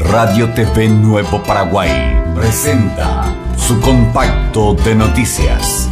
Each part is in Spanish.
Radio TV Nuevo Paraguay presenta su compacto de noticias.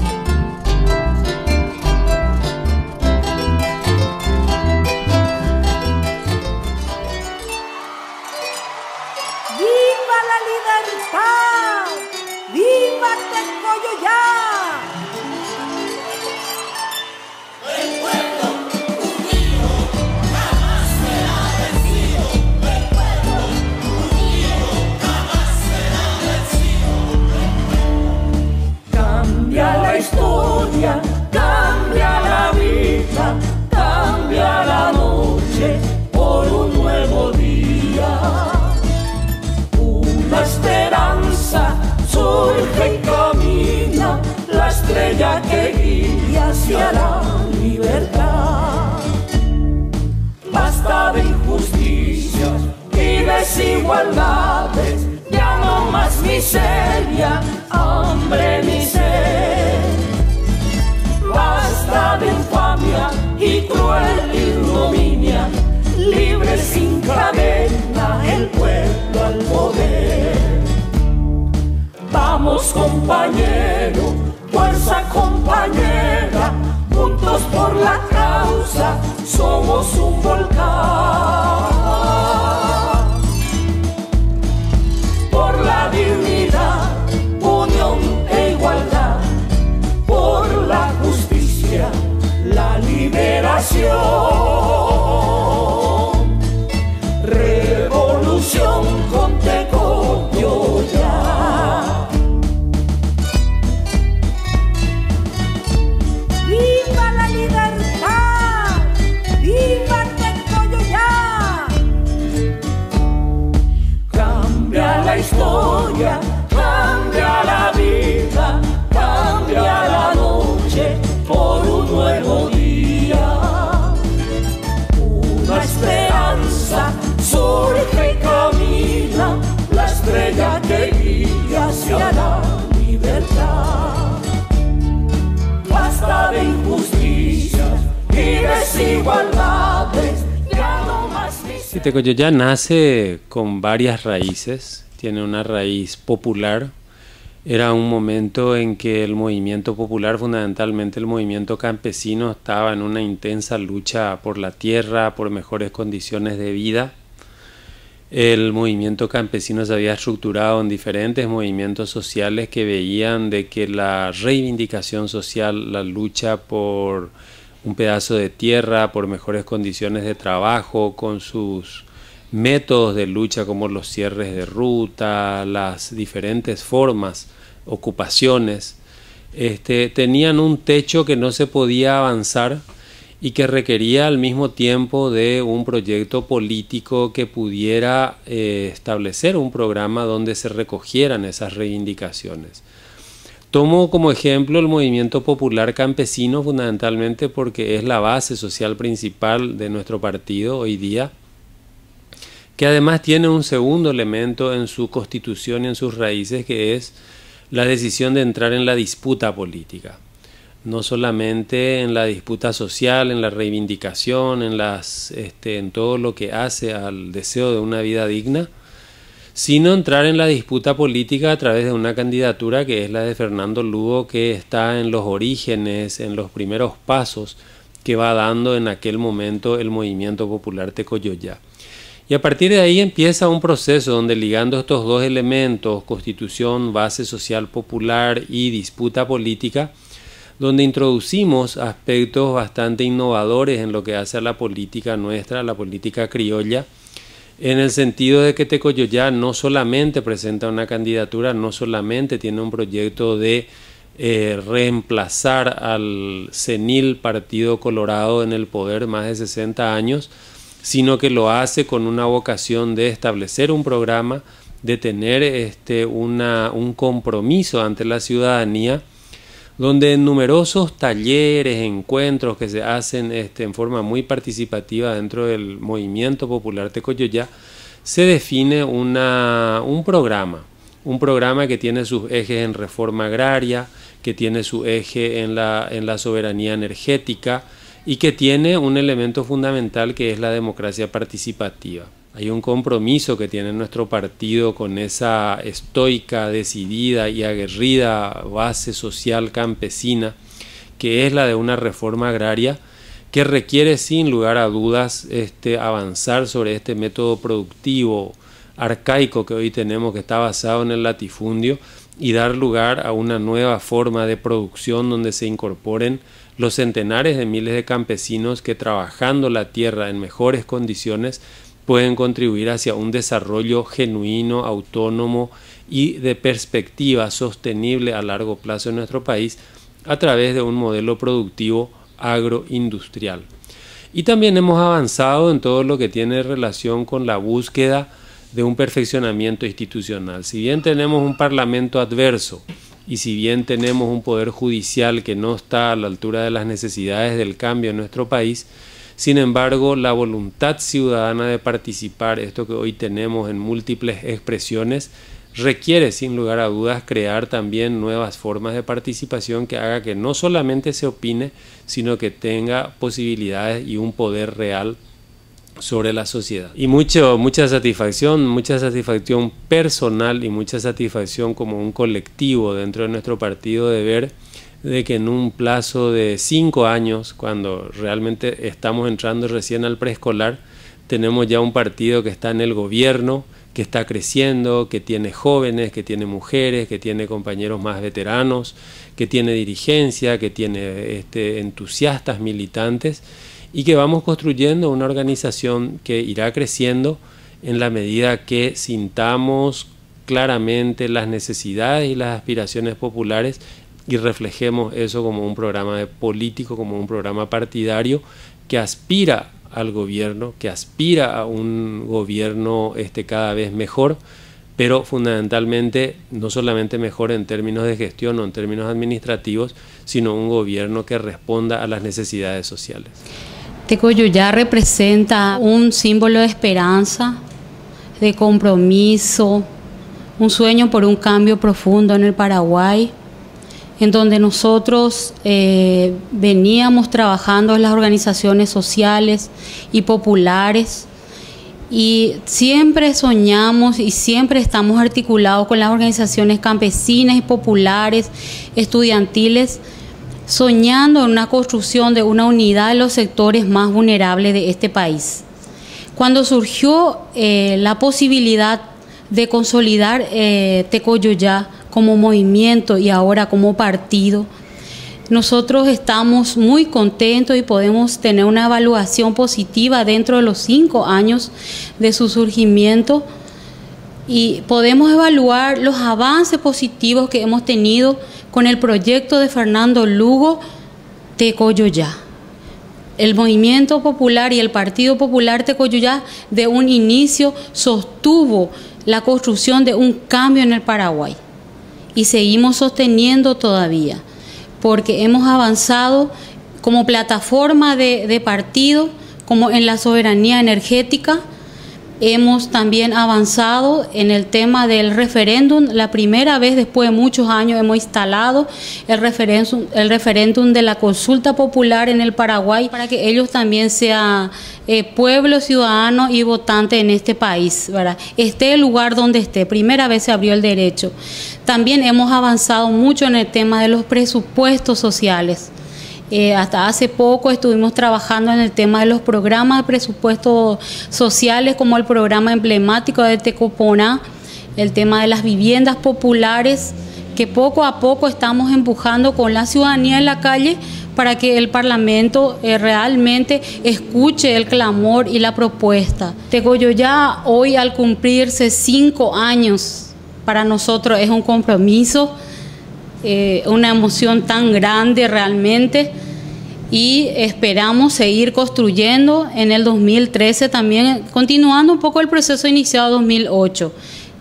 desigualdades, ya no más miseria, hambre, miseria. Basta de infamia y cruel ignominia, libre sin cadena el pueblo al poder. Vamos compañero, fuerza compañera, juntos por la causa, somos un volcán. historia, cambia la vida, cambia la noche por un nuevo día. Una esperanza surge y camina, la estrella que guía hacia la libertad. Basta de injusticias y desigualdades. ya nace con varias raíces tiene una raíz popular. Era un momento en que el movimiento popular, fundamentalmente el movimiento campesino, estaba en una intensa lucha por la tierra, por mejores condiciones de vida. El movimiento campesino se había estructurado en diferentes movimientos sociales que veían de que la reivindicación social, la lucha por un pedazo de tierra, por mejores condiciones de trabajo, con sus métodos de lucha como los cierres de ruta, las diferentes formas, ocupaciones, este, tenían un techo que no se podía avanzar y que requería al mismo tiempo de un proyecto político que pudiera eh, establecer un programa donde se recogieran esas reivindicaciones. Tomo como ejemplo el movimiento popular campesino fundamentalmente porque es la base social principal de nuestro partido hoy día que además tiene un segundo elemento en su constitución y en sus raíces, que es la decisión de entrar en la disputa política, no solamente en la disputa social, en la reivindicación, en, las, este, en todo lo que hace al deseo de una vida digna, sino entrar en la disputa política a través de una candidatura que es la de Fernando Lugo, que está en los orígenes, en los primeros pasos que va dando en aquel momento el movimiento popular tecoyoya. Y a partir de ahí empieza un proceso donde ligando estos dos elementos, constitución, base social popular y disputa política, donde introducimos aspectos bastante innovadores en lo que hace a la política nuestra, la política criolla, en el sentido de que Tecoyoyá no solamente presenta una candidatura, no solamente tiene un proyecto de eh, reemplazar al senil Partido Colorado en el poder más de 60 años, sino que lo hace con una vocación de establecer un programa, de tener este, un compromiso ante la ciudadanía, donde en numerosos talleres, encuentros que se hacen este, en forma muy participativa dentro del movimiento popular Tecoyoyá, se define un programa, un programa que tiene sus ejes en reforma agraria, que tiene su eje en la, en la soberanía energética, y que tiene un elemento fundamental que es la democracia participativa. Hay un compromiso que tiene nuestro partido con esa estoica, decidida y aguerrida base social campesina, que es la de una reforma agraria que requiere sin lugar a dudas este, avanzar sobre este método productivo arcaico que hoy tenemos, que está basado en el latifundio, y dar lugar a una nueva forma de producción donde se incorporen los centenares de miles de campesinos que trabajando la tierra en mejores condiciones pueden contribuir hacia un desarrollo genuino, autónomo y de perspectiva sostenible a largo plazo en nuestro país a través de un modelo productivo agroindustrial. Y también hemos avanzado en todo lo que tiene relación con la búsqueda de un perfeccionamiento institucional. Si bien tenemos un parlamento adverso y si bien tenemos un poder judicial que no está a la altura de las necesidades del cambio en nuestro país, sin embargo, la voluntad ciudadana de participar, esto que hoy tenemos en múltiples expresiones, requiere sin lugar a dudas crear también nuevas formas de participación que haga que no solamente se opine, sino que tenga posibilidades y un poder real sobre la sociedad. Y mucho, mucha satisfacción, mucha satisfacción personal y mucha satisfacción como un colectivo dentro de nuestro partido de ver de que en un plazo de cinco años, cuando realmente estamos entrando recién al preescolar, tenemos ya un partido que está en el gobierno, que está creciendo, que tiene jóvenes, que tiene mujeres, que tiene compañeros más veteranos, que tiene dirigencia, que tiene este, entusiastas militantes y que vamos construyendo una organización que irá creciendo en la medida que sintamos claramente las necesidades y las aspiraciones populares y reflejemos eso como un programa político, como un programa partidario que aspira al gobierno, que aspira a un gobierno este, cada vez mejor, pero fundamentalmente no solamente mejor en términos de gestión o en términos administrativos, sino un gobierno que responda a las necesidades sociales ya representa un símbolo de esperanza, de compromiso, un sueño por un cambio profundo en el Paraguay, en donde nosotros eh, veníamos trabajando en las organizaciones sociales y populares y siempre soñamos y siempre estamos articulados con las organizaciones campesinas y populares, estudiantiles, soñando en una construcción de una unidad de los sectores más vulnerables de este país. Cuando surgió eh, la posibilidad de consolidar eh, Tecoyoyá como movimiento y ahora como partido, nosotros estamos muy contentos y podemos tener una evaluación positiva dentro de los cinco años de su surgimiento y podemos evaluar los avances positivos que hemos tenido con el proyecto de Fernando Lugo Tecoyoyá. El movimiento popular y el Partido Popular Tecoyoyá de un inicio sostuvo la construcción de un cambio en el Paraguay y seguimos sosteniendo todavía porque hemos avanzado como plataforma de, de partido, como en la soberanía energética, Hemos también avanzado en el tema del referéndum. La primera vez después de muchos años hemos instalado el referéndum, el referéndum de la consulta popular en el Paraguay para que ellos también sean eh, pueblo, ciudadano y votante en este país, Esté el lugar donde esté. Primera vez se abrió el derecho. También hemos avanzado mucho en el tema de los presupuestos sociales. Eh, hasta hace poco estuvimos trabajando en el tema de los programas de presupuestos sociales, como el programa emblemático de Tecopona, el tema de las viviendas populares, que poco a poco estamos empujando con la ciudadanía en la calle para que el Parlamento eh, realmente escuche el clamor y la propuesta. ya hoy al cumplirse cinco años, para nosotros es un compromiso eh, una emoción tan grande realmente y esperamos seguir construyendo en el 2013 también, continuando un poco el proceso iniciado en 2008.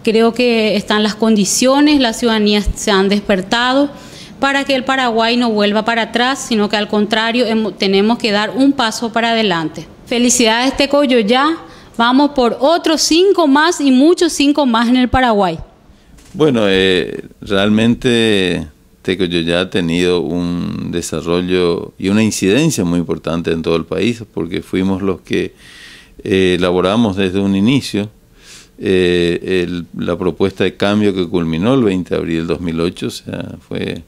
Creo que están las condiciones, las ciudadanías se han despertado para que el Paraguay no vuelva para atrás, sino que al contrario tenemos que dar un paso para adelante. Felicidades Tecoyo ya, vamos por otros cinco más y muchos cinco más en el Paraguay. Bueno, eh, realmente Tecoyoyá ha tenido un desarrollo y una incidencia muy importante en todo el país, porque fuimos los que eh, elaboramos desde un inicio eh, la propuesta de cambio que culminó el 20 de abril del 2008, o sea, fue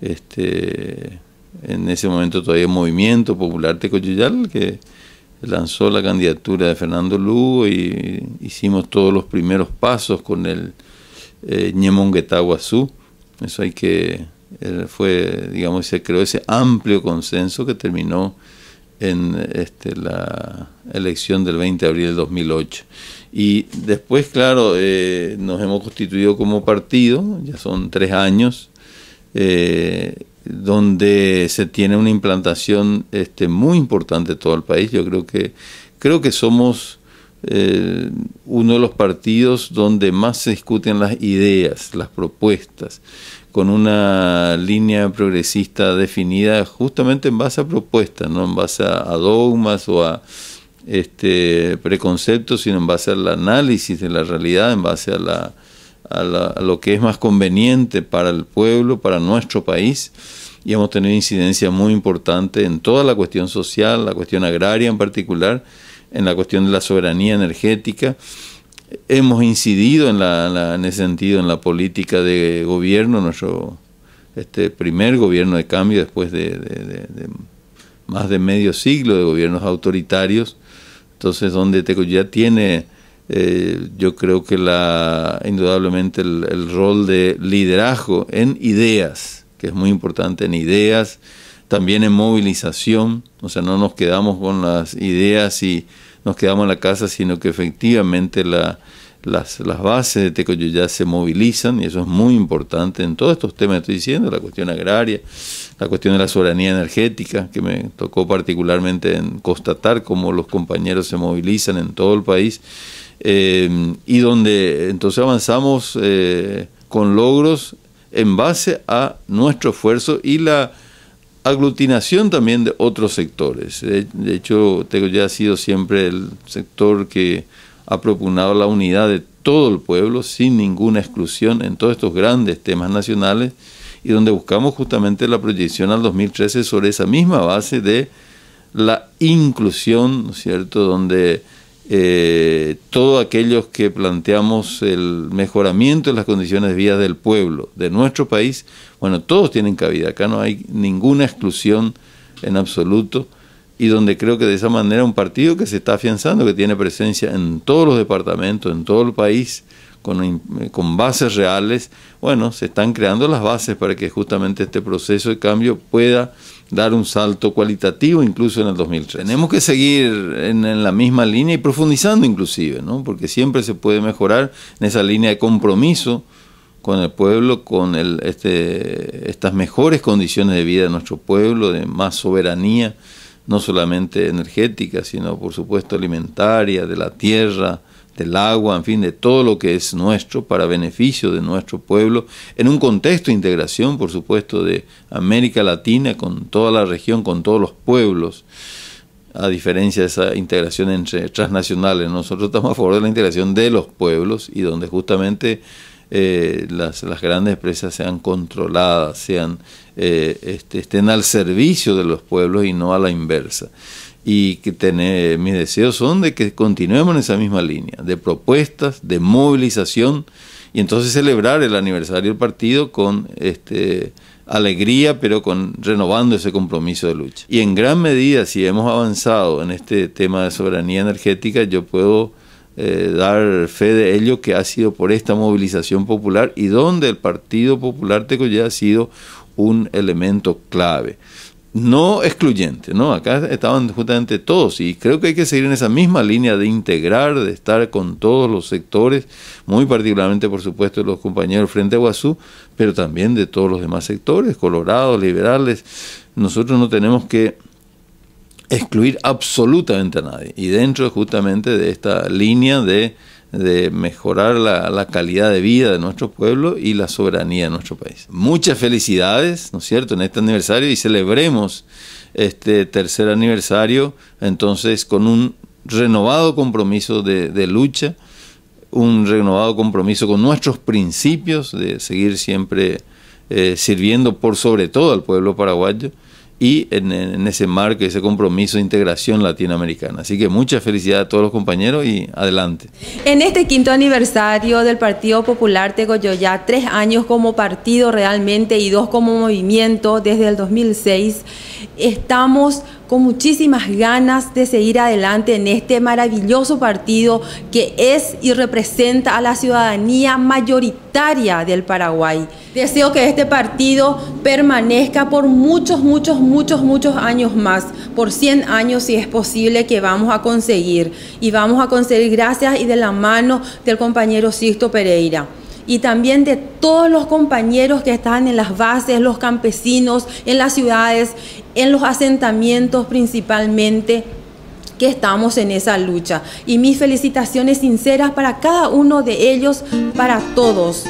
este, en ese momento todavía Movimiento Popular Tecoyoyal que lanzó la candidatura de Fernando Lugo y hicimos todos los primeros pasos con el eh, Eso hay que, eh, fue, digamos, se creó ese amplio consenso que terminó en este, la elección del 20 de abril de 2008. Y después, claro, eh, nos hemos constituido como partido, ya son tres años, eh, donde se tiene una implantación este, muy importante en todo el país. Yo creo que, creo que somos eh, uno de los partidos donde más se discuten las ideas, las propuestas, con una línea progresista definida justamente en base a propuestas, no en base a, dogmas o a este, preconceptos, sino en base al análisis de la realidad, en base a, la, a lo que es más conveniente para el pueblo, para nuestro país y hemos tenido incidencia muy importante en toda la cuestión social, la cuestión agraria en particular, en la cuestión de la soberanía energética. Hemos incidido en, la, en ese sentido en la política de gobierno, nuestro este primer gobierno de cambio después de, más de medio siglo de gobiernos autoritarios. Entonces, donde ya tiene, eh, yo creo que indudablemente el rol de liderazgo en ideas, que es muy importante en ideas, también en movilización, o sea, no nos quedamos con las ideas y nos quedamos en la casa, sino que efectivamente las, bases de Tecoyoyá se movilizan y eso es muy importante en todos estos temas que estoy diciendo, la cuestión agraria, la cuestión de la soberanía energética, que me tocó particularmente constatar cómo los compañeros se movilizan en todo el país, eh, y donde entonces avanzamos eh, con logros en base a nuestro esfuerzo y la aglutinación también de otros sectores. De, hecho, ya ha sido siempre el sector que ha propugnado la unidad de todo el pueblo, sin ninguna exclusión, en todos estos grandes temas nacionales, y donde buscamos justamente la proyección al 2013 sobre esa misma base de la inclusión, ¿no es cierto?, donde eh, todos aquellos que planteamos el mejoramiento de las condiciones de vida del pueblo, de nuestro país, bueno, todos tienen cabida, acá no hay ninguna exclusión en absoluto, y donde creo que de esa manera un partido que se está afianzando, que tiene presencia en todos los departamentos, en todo el país, eh, con, bases reales, bueno, se están creando las bases para que justamente este proceso de cambio pueda dar un salto cualitativo incluso en el 2003. Tenemos que seguir en, la misma línea y profundizando inclusive, porque siempre se puede mejorar en esa línea de compromiso con el pueblo, con el, este, estas mejores condiciones de vida de nuestro pueblo, de más soberanía, no solamente energética, sino por supuesto alimentaria, de la tierra, del agua, en fin, de todo lo que es nuestro para beneficio de nuestro pueblo, en un contexto de integración, por supuesto, de América Latina con toda la región, con todos los pueblos, a diferencia de esa integración entre transnacionales. Nosotros estamos a favor de la integración de los pueblos y donde justamente eh, las, grandes empresas sean controladas, sean, eh, este, estén al servicio de los pueblos y no a la inversa y que tener, mis deseos son de que continuemos en esa misma línea, de propuestas, de movilización, y entonces celebrar el aniversario del partido con este, alegría, pero con renovando ese compromiso de lucha. Y en gran medida, si hemos avanzado en este tema de soberanía energética, yo puedo eh, dar fe de ello que ha sido por esta movilización popular y donde el Partido Popular ya ha sido un elemento clave no excluyente, ¿no? Acá estaban justamente todos y creo que hay que seguir en esa misma línea de integrar, de estar con todos los sectores, muy particularmente por supuesto los compañeros Frente Guazú, pero también de todos los demás sectores, colorados, liberales. Nosotros no tenemos que excluir absolutamente a nadie y dentro justamente de esta línea de de mejorar la, calidad de vida de nuestro pueblo y la soberanía de nuestro país. Muchas felicidades, ¿no es cierto?, en este aniversario y celebremos este tercer aniversario entonces con un renovado compromiso de, lucha, un renovado compromiso con nuestros principios de seguir siempre eh, sirviendo por sobre todo al pueblo paraguayo y en, ese marco, ese compromiso de integración latinoamericana. Así que mucha felicidad a todos los compañeros y adelante. En este quinto aniversario del Partido Popular Tegoyoya, tres años como partido realmente y dos como movimiento desde el 2006, estamos con muchísimas ganas de seguir adelante en este maravilloso partido que es y representa a la ciudadanía mayoritaria del Paraguay. Deseo que este partido permanezca por muchos, muchos, muchos, muchos años más, por 100 años si es posible que vamos a conseguir. Y vamos a conseguir gracias y de la mano del compañero Sisto Pereira y también de todos los compañeros que están en las bases, los campesinos, en las ciudades, en los asentamientos principalmente que estamos en esa lucha. Y mis felicitaciones sinceras para cada uno de ellos, para todos.